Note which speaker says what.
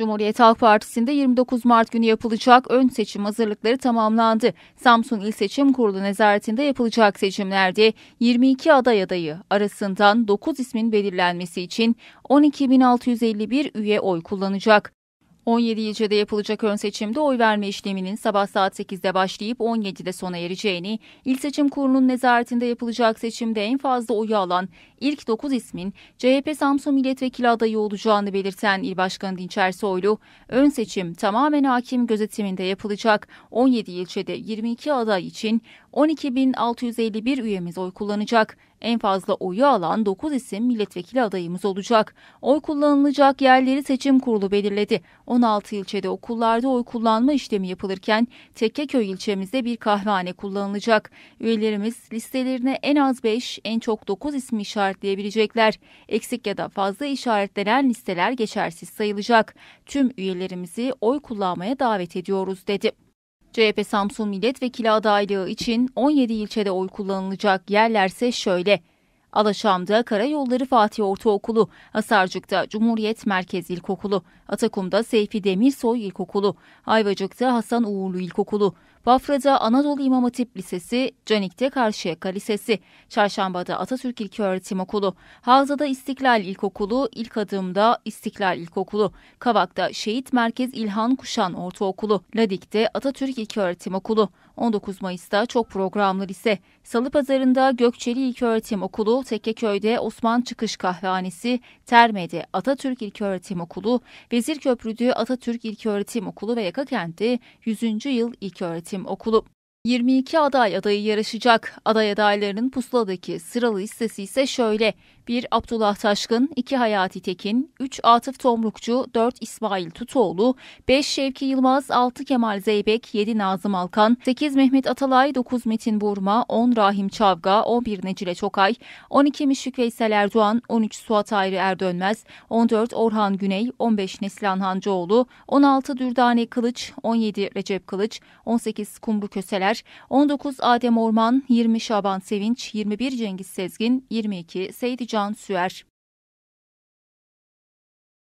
Speaker 1: Cumhuriyet Halk Partisi'nde 29 Mart günü yapılacak ön seçim hazırlıkları tamamlandı. Samsun İl Seçim Kurulu nezaretinde yapılacak seçimlerde 22 aday adayı arasından 9 ismin belirlenmesi için 12.651 üye oy kullanacak. 17 ilçede yapılacak ön seçimde oy verme işleminin sabah saat 8'de başlayıp 17'de sona ereceğini, il Seçim Kurulu'nun nezaretinde yapılacak seçimde en fazla oyu alan ilk 9 ismin CHP Samsun Milletvekili adayı olacağını belirten İl Başkanı Dinçer Soylu, ön seçim tamamen hakim gözetiminde yapılacak 17 ilçede 22 aday için 12.651 üyemiz oy kullanacak. En fazla oyu alan 9 isim milletvekili adayımız olacak. Oy kullanılacak yerleri seçim kurulu belirledi. 16 16 ilçede okullarda oy kullanma işlemi yapılırken Tekkeköy ilçemizde bir kahvehane kullanılacak. Üyelerimiz listelerine en az 5, en çok 9 ismi işaretleyebilecekler. Eksik ya da fazla işaretlenen listeler geçersiz sayılacak. Tüm üyelerimizi oy kullanmaya davet ediyoruz dedi. CHP Samsun Milletvekili adaylığı için 17 ilçede oy kullanılacak yerlerse şöyle. Alaşam'da Karayolları Fatih Ortaokulu, Asarcık'ta Cumhuriyet Merkez İlkokulu, Atakum'da Seyfi Demirsoy İlkokulu, Ayvacık'ta Hasan Uğurlu İlkokulu, Bafra'da Anadolu İmam Hatip Lisesi, Canik'te Karşıyaka Lisesi, Çarşamba'da Atatürk İlköğretim Okulu, Havza'da İstiklal İlkokulu, İlk Adım'da İstiklal İlkokulu, Kavak'ta Şehit Merkez İlhan Kuşan Ortaokulu, Ladik'te Atatürk İlköğretim Okulu, 19 Mayıs'ta çok programlı lise, Salı Pazarı'nda Gökçeli İlköğretim Okulu, Okulu, Tekkeköy'de Osman Çıkış Kahvehanesi, Terme'de Atatürk İlköğretim Okulu, Köprü'de Atatürk İlköğretim Okulu ve Yakakent'te 100. Yıl İlköğretim Okulu. 22 aday adayı yarışacak. Aday adaylarının pusuladaki sıralı listesi ise şöyle. 1 Abdullah Taşkın, 2 Hayati Tekin, 3 Atıf Tomrukçu, 4 İsmail Tutoğlu, 5 Şevki Yılmaz, 6 Kemal Zeybek, 7 Nazım Alkan, 8 Mehmet Atalay, 9 Metin Burma, 10 Rahim Çavga, 11 Necile Çokay, 12 Müşfik Veysel Erdoğan, 13 Suat Ayrı Erdönmez, 14 Orhan Güney, 15 Neslihan Hancıoğlu, 16 Dürdane Kılıç, 17 Recep Kılıç, 18 Kumru Köseler, 19 Adem Orman, 20 Şaban Sevinç, 21 Cengiz Sezgin, 22 Seyit Can Can Süer.